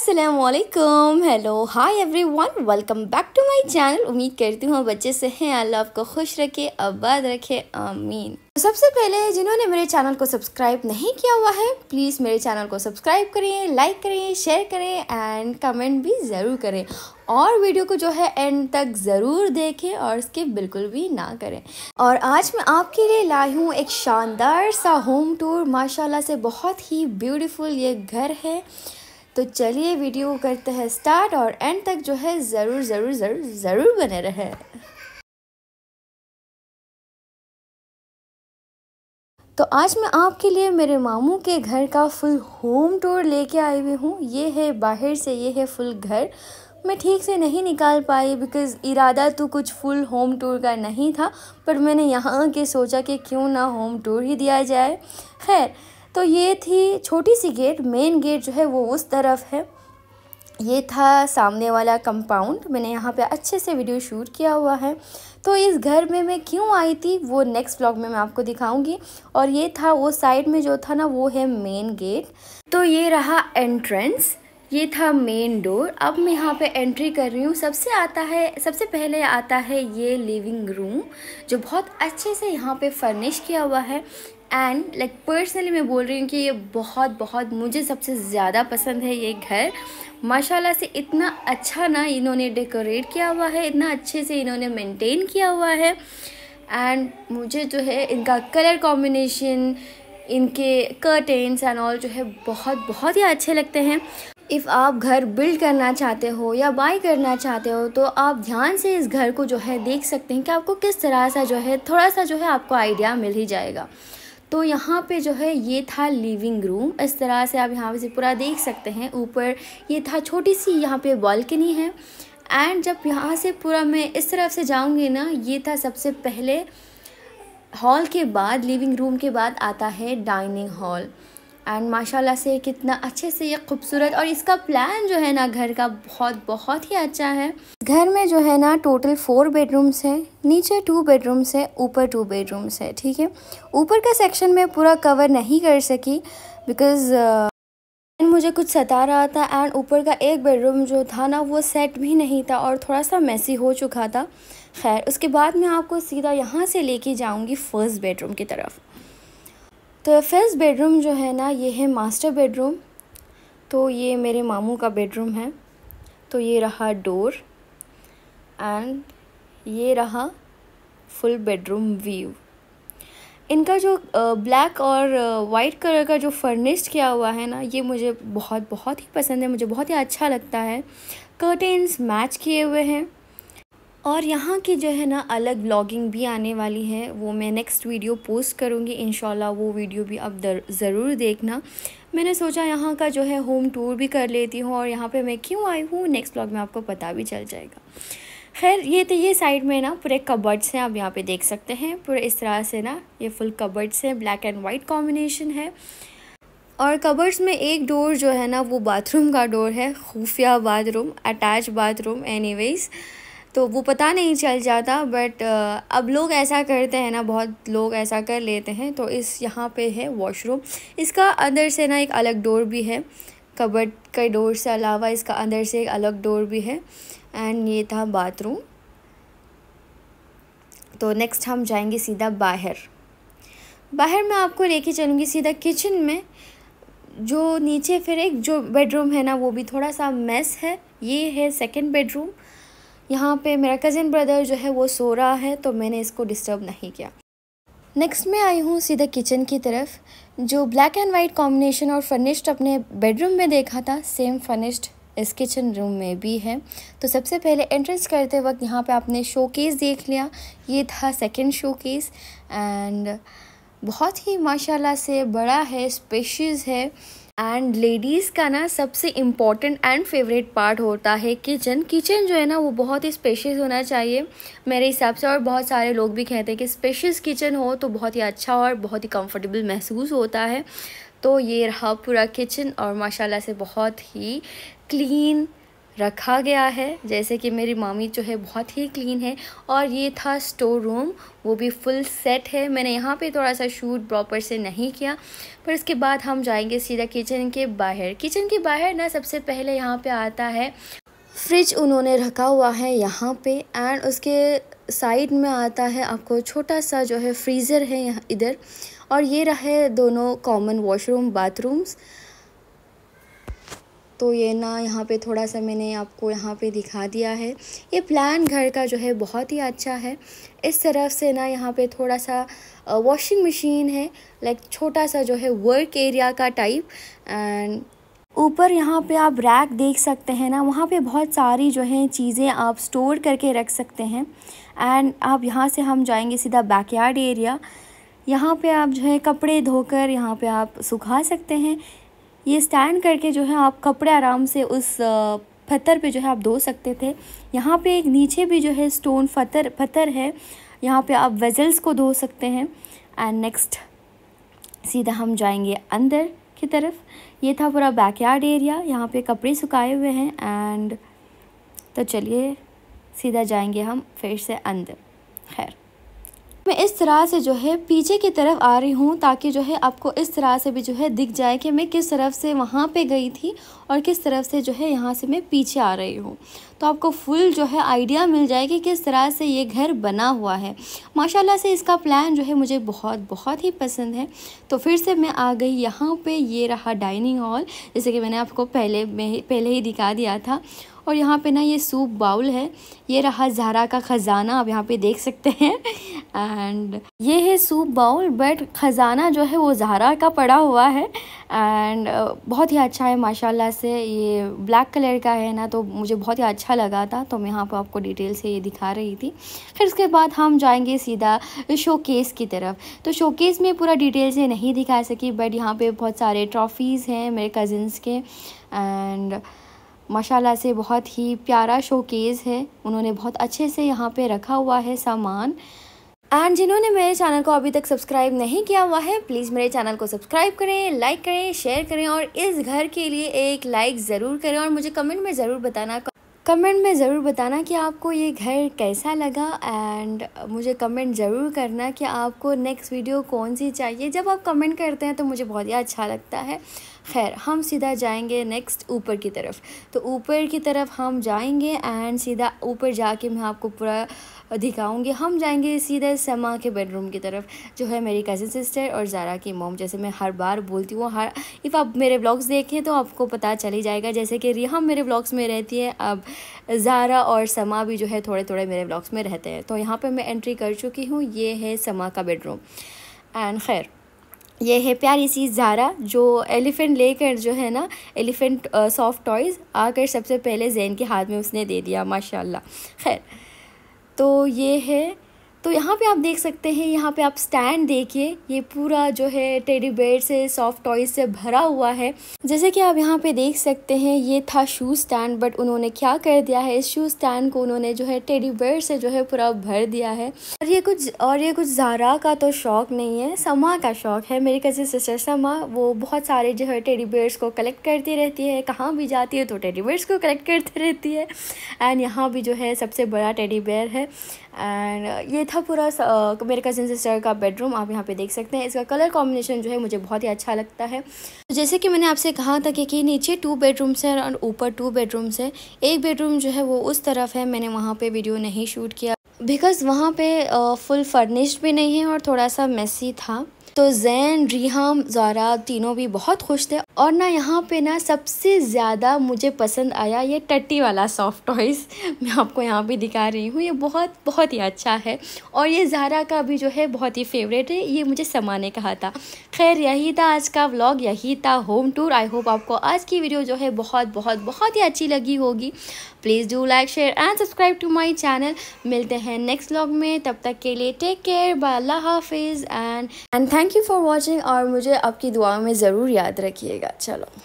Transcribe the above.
Aslam hello hi everyone welcome back to my channel उम्मीद करती हूँ बच्चे से हैं अल्लाह आपको खुश रखे आबाद रखे आमीन तो सबसे पहले जिन्होंने मेरे चैनल को सब्सक्राइब नहीं किया हुआ है प्लीज़ मेरे चैनल को सब्सक्राइब करें लाइक करें शेयर करें एंड कमेंट भी ज़रूर करें और वीडियो को जो है एंड तक ज़रूर देखें और इसके बिल्कुल भी ना करें और आज मैं आपके लिए लाई हूँ एक शानदार सा होम टूर माशाल्लाह से बहुत ही ब्यूटीफुल ये घर है तो चलिए वीडियो को करते हैं स्टार्ट और एंड तक जो है ज़रूर ज़रूर ज़रूर ज़रूर बने रहे तो आज मैं आपके लिए मेरे मामू के घर का फुल होम टूर लेके आई हुई हूँ ये है बाहर से ये है फुल घर मैं ठीक से नहीं निकाल पाई बिकॉज़ इरादा तो कुछ फुल होम टूर का नहीं था पर मैंने यहाँ के सोचा कि क्यों ना होम टूर ही दिया जाए खैर तो ये थी छोटी सी गेट मेन गेट जो है वो उस तरफ है ये था सामने वाला कंपाउंड मैंने यहाँ पे अच्छे से वीडियो शूट किया हुआ है तो इस घर में मैं क्यों आई थी वो नेक्स्ट ब्लॉग में मैं आपको दिखाऊंगी और ये था वो साइड में जो था ना वो है मेन गेट तो ये रहा एंट्रेंस ये था मेन डोर अब मैं यहाँ पे एंट्री कर रही हूँ सबसे आता है सबसे पहले आता है ये लिविंग रूम जो बहुत अच्छे से यहाँ पे फर्निश किया हुआ है एंड लाइक पर्सनली मैं बोल रही हूँ कि ये बहुत बहुत मुझे सबसे ज़्यादा पसंद है ये घर माशाल्लाह से इतना अच्छा ना इन्होंने डेकोरेट किया हुआ है इतना अच्छे से इन्होंने मेनटेन किया हुआ है एंड मुझे जो है इनका कलर कॉम्बिनेशन इनके कर्टेंस एंड ऑल जो है बहुत बहुत ही अच्छे लगते हैं इफ़ आप घर बिल्ड करना चाहते हो या बाई करना चाहते हो तो आप ध्यान से इस घर को जो है देख सकते हैं कि आपको किस तरह सा जो है थोड़ा सा जो है आपको आइडिया मिल ही जाएगा तो यहाँ पे जो है ये था लिविंग रूम इस तरह से आप यहाँ से पूरा देख सकते हैं ऊपर ये था छोटी सी यहाँ पे बालकनी है एंड जब यहाँ से पूरा मैं इस तरफ से जाऊँगी ना ये था सबसे पहले हॉल के बाद लिविंग रूम के बाद आता है डाइनिंग हॉल एंड माशाल्लाह से कितना अच्छे से ये खूबसूरत और इसका प्लान जो है ना घर का बहुत बहुत ही अच्छा है घर में जो है ना टोटल फोर बेडरूम्स हैं नीचे टू बेडरूम्स है ऊपर टू बेडरूम्स है ठीक है ऊपर का सेक्शन में पूरा कवर नहीं कर सकी बिकॉज़ uh, मुझे कुछ सता रहा था एंड ऊपर का एक बेडरूम जो था ना वो सेट भी नहीं था और थोड़ा सा मैसी हो चुका था खैर उसके बाद मैं आपको सीधा यहाँ से लेके जाऊँगी फ़र्स्ट बेडरूम की तरफ तो फर्स्ट बेडरूम जो है ना ये है मास्टर बेडरूम तो ये मेरे मामू का बेडरूम है तो ये रहा डोर एंड ये रहा फुल बेडरूम व्यू इनका जो ब्लैक और वाइट कलर का जो फर्निश्ड किया हुआ है ना ये मुझे बहुत बहुत ही पसंद है मुझे बहुत ही अच्छा लगता है कर्टेंस मैच किए हुए हैं और यहाँ की जो है ना अलग ब्लॉगिंग भी आने वाली है वो मैं नेक्स्ट वीडियो पोस्ट करूँगी इन वो वीडियो भी आप ज़रूर देखना मैंने सोचा यहाँ का जो है होम टूर भी कर लेती हूँ और यहाँ पे मैं क्यों आई हूँ नेक्स्ट ब्लॉग में आपको पता भी चल जाएगा खैर ये तो ये साइड में ना पूरे कबर्ड्स हैं आप यहाँ पे देख सकते हैं पूरे इस तरह से ना ये फुल कबर्ड्स हैं ब्लैक एंड वाइट कॉम्बिनेशन है और कबर्ड्स में एक डोर जो है ना वो बाथरूम का डोर है खुफिया बाथरूम अटैच बाथरूम एनीवेज़ तो वो पता नहीं चल जाता बट uh, अब लोग ऐसा करते हैं ना बहुत लोग ऐसा कर लेते हैं तो इस यहाँ पे है वॉशरूम इसका अंदर से ना एक अलग डोर भी है कबर्ड के डोर से अलावा इसका अंदर से एक अलग डोर भी है एंड ये था बाथरूम तो नेक्स्ट हम जाएंगे सीधा बाहर बाहर मैं आपको लेके चलूँगी सीधा किचन में जो नीचे फिर एक जो बेडरूम है ना वो भी थोड़ा सा मेस है ये है सेकंड बेडरूम यहाँ पे मेरा कज़न ब्रदर जो है वो सो रहा है तो मैंने इसको डिस्टर्ब नहीं किया नेक्स्ट में आई हूँ सीधा किचन की तरफ जो ब्लैक एंड वाइट कॉम्बिनेशन और फर्निश्ड अपने बेडरूम में देखा था सेम फर्निश्ड इस किचन रूम में भी है तो सबसे पहले एंट्रेंस करते वक्त यहाँ पे आपने शोकेस देख लिया ये था सेकंड शोकेस एंड बहुत ही माशाल्लाह से बड़ा है स्पेशियस है एंड लेडीज़ का ना सबसे इम्पॉर्टेंट एंड फेवरेट पार्ट होता है किचन किचन जो है ना वो बहुत ही स्पेशियस होना चाहिए मेरे हिसाब से और बहुत सारे लोग भी कहते हैं कि स्पेशियस किचन हो तो बहुत ही अच्छा और बहुत ही कंफर्टेबल महसूस होता है तो ये रहा पूरा किचन और माशाल्लाह से बहुत ही क्लीन रखा गया है जैसे कि मेरी मामी जो है बहुत ही क्लीन है और ये था स्टोर रूम वो भी फुल सेट है मैंने यहाँ पे थोड़ा सा शूट प्रॉपर से नहीं किया पर इसके बाद हम जाएंगे सीधा किचन के बाहर किचन के बाहर ना सबसे पहले यहाँ पे आता है फ्रिज उन्होंने रखा हुआ है यहाँ पे एंड उसके साइड में आता है आपको छोटा सा जो है फ्रीज़र है यहाँ इधर और ये रहे दोनों कॉमन वॉशरूम बाथरूम्स तो ये ना यहाँ पे थोड़ा सा मैंने आपको यहाँ पे दिखा दिया है ये प्लान घर का जो है बहुत ही अच्छा है इस तरफ से ना यहाँ पे थोड़ा सा वॉशिंग मशीन है लाइक छोटा सा जो है वर्क एरिया का टाइप एंड ऊपर यहाँ पे आप रैक देख सकते हैं ना वहाँ पे बहुत सारी जो है चीज़ें आप स्टोर करके रख सकते हैं एंड आप यहाँ से हम जाएंगे सीधा बैकयार्ड एरिया यहाँ पे आप जो है कपड़े धोकर यहाँ पे आप सुखा सकते हैं ये स्टैंड करके जो है आप कपड़े आराम से उस पत्थर पे जो है आप धो सकते थे यहाँ पे एक नीचे भी जो है स्टोन पत्थर पत्थर है यहाँ पे आप वेजल्स को धो सकते हैं एंड नेक्स्ट सीधा हम जाएंगे अंदर की तरफ ये था पूरा बैकयार्ड एरिया यहाँ पे कपड़े सुखाए हुए हैं एंड तो चलिए सीधा जाएंगे हम फिर से अंदर खैर मैं इस तरह से जो है पीछे की तरफ आ रही हूँ ताकि जो है आपको इस तरह से भी जो है दिख जाए कि मैं किस तरफ से वहाँ पे गई थी और किस तरफ से जो है यहाँ से मैं पीछे आ रही हूँ तो आपको फुल जो है आइडिया मिल जाए कि किस तरह से ये घर बना हुआ है माशाल्लाह से इसका प्लान जो है मुझे बहुत बहुत ही पसंद है तो फिर से मैं आ गई यहाँ पर ये रहा डाइनिंग हॉल जैसे कि मैंने आपको पहले में पहले ही दिखा दिया था और यहाँ पे ना ये सूप बाउल है ये रहा जहरा का ख़ज़ाना आप यहाँ पे देख सकते हैं एंड ये है सूप बाउल बट ख़ज़ाना जो है वो जहरा का पड़ा हुआ है एंड बहुत ही अच्छा है माशाल्लाह से ये ब्लैक कलर का है ना तो मुझे बहुत ही अच्छा लगा था तो मैं यहाँ पर आपको डिटेल से ये दिखा रही थी फिर उसके बाद हम जाएंगे सीधा शोकेस की तरफ तो शोकेस में पूरा डिटेल से नहीं दिखा सकी बट यहाँ पे बहुत सारे ट्रॉफ़ीज़ हैं मेरे कज़िन्स के एंड माशाल्लाह से बहुत ही प्यारा शोकेस है उन्होंने बहुत अच्छे से यहाँ पे रखा हुआ है सामान एंड जिन्होंने मेरे चैनल को अभी तक सब्सक्राइब नहीं किया हुआ है प्लीज़ मेरे चैनल को सब्सक्राइब करें लाइक करें शेयर करें और इस घर के लिए एक लाइक ज़रूर करें और मुझे कमेंट में ज़रूर बताना कमेंट में ज़रूर बताना कि आपको ये घर कैसा लगा एंड मुझे कमेंट ज़रूर करना कि आपको नेक्स्ट वीडियो कौन सी चाहिए जब आप कमेंट करते हैं तो मुझे बहुत ही अच्छा लगता है खैर हम सीधा जाएंगे नेक्स्ट ऊपर की तरफ तो ऊपर की तरफ हम जाएंगे एंड सीधा ऊपर जाके मैं आपको पूरा दिखाऊंगी हम जाएंगे सीधे समा के बेडरूम की तरफ जो है मेरी कज़न सिस्टर और ज़ारा की मोम जैसे मैं हर बार बोलती हूँ हर इफ़ आप मेरे ब्लॉग्स देखें तो आपको पता चली जाएगा जैसे कि रिहा मेरे ब्लॉग्स में रहती है अब ज़ारा और समा भी जो है थोड़े थोड़े मेरे ब्लॉग्स में रहते हैं तो यहाँ पर मैं एंट्री कर चुकी हूँ ये है समा का बेडरूम एंड खैर ये है प्यारी सी जारा जो एलिफेंट लेकर जो है ना एलिफेंट सॉफ्ट टॉयज़ आकर सबसे पहले जैन के हाथ में उसने दे दिया माशाल्लाह खैर तो ये है तो यहाँ पे आप देख सकते हैं यहाँ पे आप स्टैंड देखिए ये पूरा जो है टेडी बेयर से सॉफ्ट टॉयज से भरा हुआ है जैसे कि आप यहाँ पे देख सकते हैं ये था शू स्टैंड बट उन्होंने क्या कर दिया है इस शू स्टैंड को उन्होंने जो है टेडी बेयर से जो है पूरा भर दिया है और ये कुछ और ये कुछ जारा का तो शौक नहीं है समा का शौक है मेरी कजन सिस्टर समा वो बहुत सारे जो है टेडी बेयर्स को कलेक्ट करती रहती है कहाँ भी जाती है तो टेडी बेयर्स को कलेक्ट करती रहती है एंड यहाँ भी जो है सबसे बड़ा टेडी बेयर है एंड ये था पूरा मेरे कज़न सिस्टर का बेडरूम आप यहाँ पे देख सकते हैं इसका कलर कॉम्बिनेशन जो है मुझे बहुत ही अच्छा लगता है तो जैसे कि मैंने आपसे कहा था कि, कि नीचे टू बेडरूम्स हैं और ऊपर टू बेडरूम्स हैं एक बेडरूम जो है वो उस तरफ है मैंने वहाँ पर वीडियो नहीं शूट किया बिकॉज़ वहाँ पर फुल फर्निश्ड भी नहीं है और थोड़ा सा मेसी था तो जैन रीहम ज़ारा तीनों भी बहुत खुश थे और ना यहाँ पे ना सबसे ज़्यादा मुझे पसंद आया ये टट्टी वाला सॉफ्ट टॉयस मैं आपको यहाँ पे दिखा रही हूँ ये बहुत बहुत ही अच्छा है और ये ज़ारा का भी जो है बहुत ही फेवरेट है ये मुझे समा ने कहा था खैर यही था आज का व्लॉग यही था होम टूर आई होप आपको आज की वीडियो जो है बहुत बहुत बहुत ही अच्छी लगी होगी please do like share and subscribe to my channel मिलते हैं नेक्स्ट व्लॉग में तब तक के लिए टेक केयर बाय अल्लाह हाफिज़ and and thank thank you for watching और मुझे आपकी दुआओं में ज़रूर याद रखिएगा चलो